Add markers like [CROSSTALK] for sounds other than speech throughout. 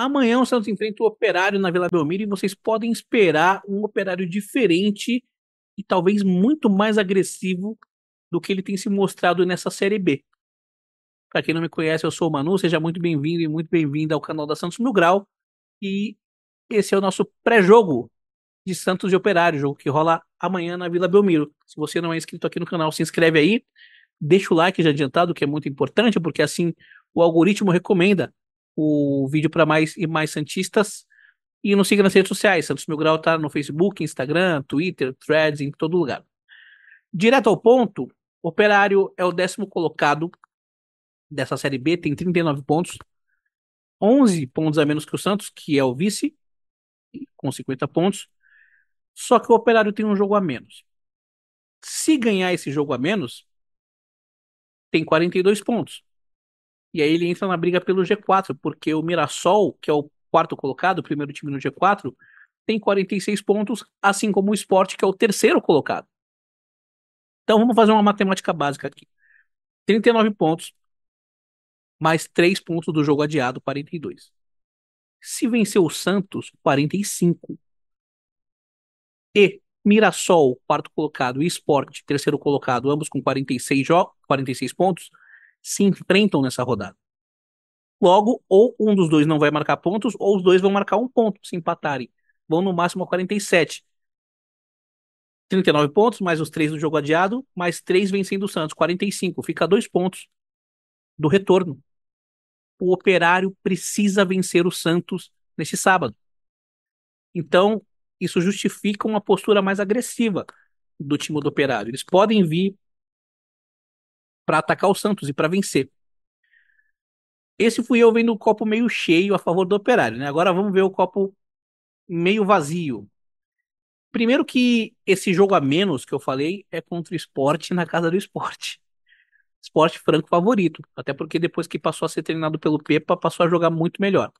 Amanhã o Santos enfrenta o Operário na Vila Belmiro e vocês podem esperar um Operário diferente e talvez muito mais agressivo do que ele tem se mostrado nessa Série B. Para quem não me conhece, eu sou o Manu, seja muito bem-vindo e muito bem-vinda ao canal da Santos Mil Grau. E esse é o nosso pré-jogo de Santos e Operário, jogo que rola amanhã na Vila Belmiro. Se você não é inscrito aqui no canal, se inscreve aí, deixa o like já adiantado, que é muito importante, porque assim o algoritmo recomenda o vídeo para mais e mais Santistas. E nos siga nas redes sociais. Santos Mil Grau está no Facebook, Instagram, Twitter, Threads, em todo lugar. Direto ao ponto, Operário é o décimo colocado dessa Série B, tem 39 pontos. 11 pontos a menos que o Santos, que é o vice, com 50 pontos. Só que o Operário tem um jogo a menos. Se ganhar esse jogo a menos, tem 42 pontos. E aí ele entra na briga pelo G4, porque o Mirassol, que é o quarto colocado, o primeiro time no G4, tem 46 pontos, assim como o Sport, que é o terceiro colocado. Então vamos fazer uma matemática básica aqui. 39 pontos, mais 3 pontos do jogo adiado, 42. Se vencer o Santos, 45. E Mirassol, quarto colocado, e Sport, terceiro colocado, ambos com 46, 46 pontos, se enfrentam nessa rodada. Logo, ou um dos dois não vai marcar pontos, ou os dois vão marcar um ponto se empatarem. Vão no máximo a 47. 39 pontos, mais os três do jogo adiado, mais três vencendo o Santos, 45. Fica dois pontos do retorno. O operário precisa vencer o Santos neste sábado. Então, isso justifica uma postura mais agressiva do time do operário. Eles podem vir para atacar o Santos e para vencer. Esse fui eu vendo o copo meio cheio a favor do Operário, né? Agora vamos ver o copo meio vazio. Primeiro que esse jogo a menos que eu falei é contra o esporte na casa do esporte. Esporte [LAUGHS] franco favorito, até porque depois que passou a ser treinado pelo Pepa, passou a jogar muito melhor.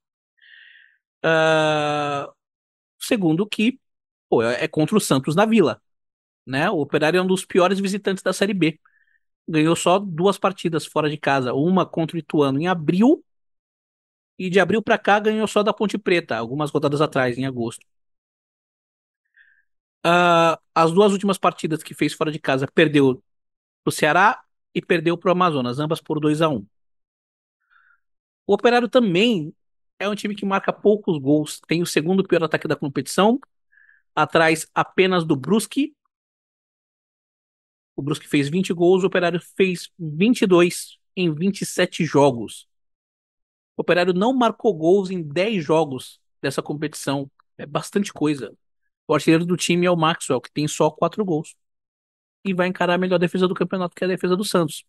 Uh, segundo que pô, é, é contra o Santos na Vila. Né? O Operário é um dos piores visitantes da Série B ganhou só duas partidas fora de casa, uma contra o Ituano em abril e de abril para cá ganhou só da Ponte Preta, algumas rodadas atrás, em agosto. Uh, as duas últimas partidas que fez fora de casa perdeu pro Ceará e perdeu pro Amazonas, ambas por 2 a 1 um. O Operário também é um time que marca poucos gols, tem o segundo pior ataque da competição, atrás apenas do Brusque o Brusque fez 20 gols, o Operário fez 22 em 27 jogos. O Operário não marcou gols em 10 jogos dessa competição. É bastante coisa. O artilheiro do time é o Maxwell, que tem só 4 gols. E vai encarar a melhor defesa do campeonato, que é a defesa do Santos.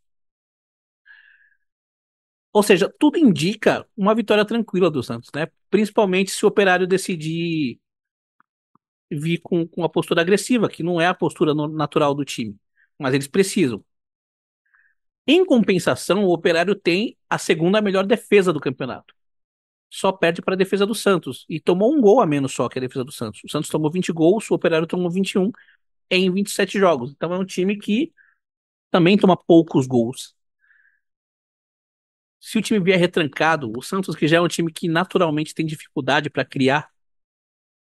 Ou seja, tudo indica uma vitória tranquila do Santos, né? Principalmente se o Operário decidir vir com, com a postura agressiva, que não é a postura natural do time mas eles precisam. Em compensação, o Operário tem a segunda melhor defesa do campeonato. Só perde para a defesa do Santos e tomou um gol a menos só que a defesa do Santos. O Santos tomou 20 gols, o Operário tomou 21 em 27 jogos. Então é um time que também toma poucos gols. Se o time vier retrancado, o Santos, que já é um time que naturalmente tem dificuldade para criar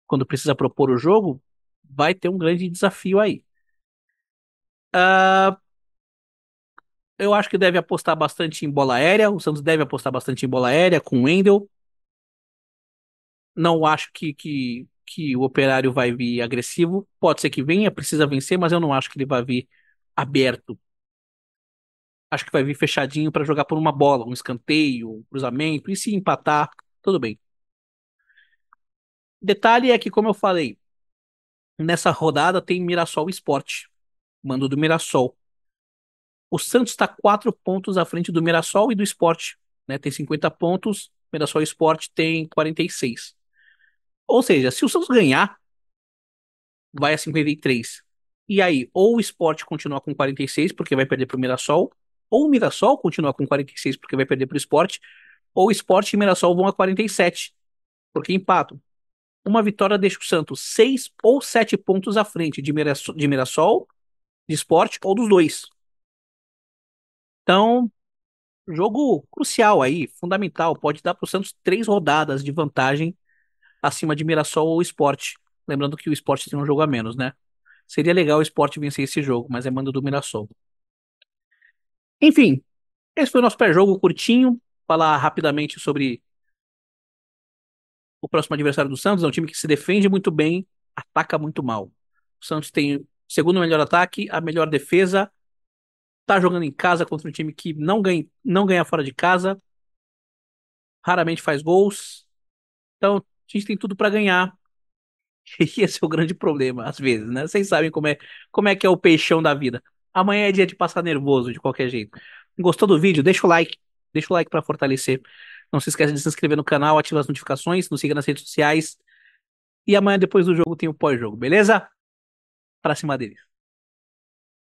quando precisa propor o jogo, vai ter um grande desafio aí. Ah, eu acho que deve apostar bastante em bola aérea. O Santos deve apostar bastante em bola aérea com o Wendel. Não acho que, que, que o operário vai vir agressivo. Pode ser que venha, precisa vencer, mas eu não acho que ele vai vir aberto. Acho que vai vir fechadinho para jogar por uma bola, um escanteio, um cruzamento. E se empatar, tudo bem. Detalhe é que, como eu falei, nessa rodada tem Mirassol Esporte mando do Mirassol. O Santos está quatro pontos à frente do Mirassol e do Esporte. Né? Tem 50 pontos, Mirassol e Esporte tem 46. Ou seja, se o Santos ganhar, vai a 53. E aí, ou o Esporte continua com 46 porque vai perder para o Mirassol, ou o Mirassol continua com 46 porque vai perder para o Esporte, ou o Esporte e Mirassol vão a 47 porque empatam. Uma vitória deixa o Santos 6 ou 7 pontos à frente de Mirassol, de Mirassol de esporte ou dos dois. Então, jogo crucial aí, fundamental, pode dar para o Santos três rodadas de vantagem acima de Mirassol ou Esporte. Lembrando que o Esporte tem um jogo a menos, né? Seria legal o Esporte vencer esse jogo, mas é mando do Mirassol. Enfim, esse foi o nosso pré-jogo curtinho. Falar rapidamente sobre o próximo adversário do Santos. É um time que se defende muito bem, ataca muito mal. O Santos tem segundo melhor ataque, a melhor defesa. Tá jogando em casa contra um time que não ganha, não ganha fora de casa. Raramente faz gols. Então, a gente tem tudo para ganhar. [LAUGHS] E esse é o grande problema, às vezes, né? Vocês sabem como é, como é que é o peixão da vida. Amanhã é dia de passar nervoso, de qualquer jeito. Gostou do vídeo? Deixa o like. Deixa o like para fortalecer. Não se esqueça de se inscrever no canal, ativa as notificações, nos siga nas redes sociais. E amanhã, depois do jogo, tem o pós-jogo, beleza? para cima deles.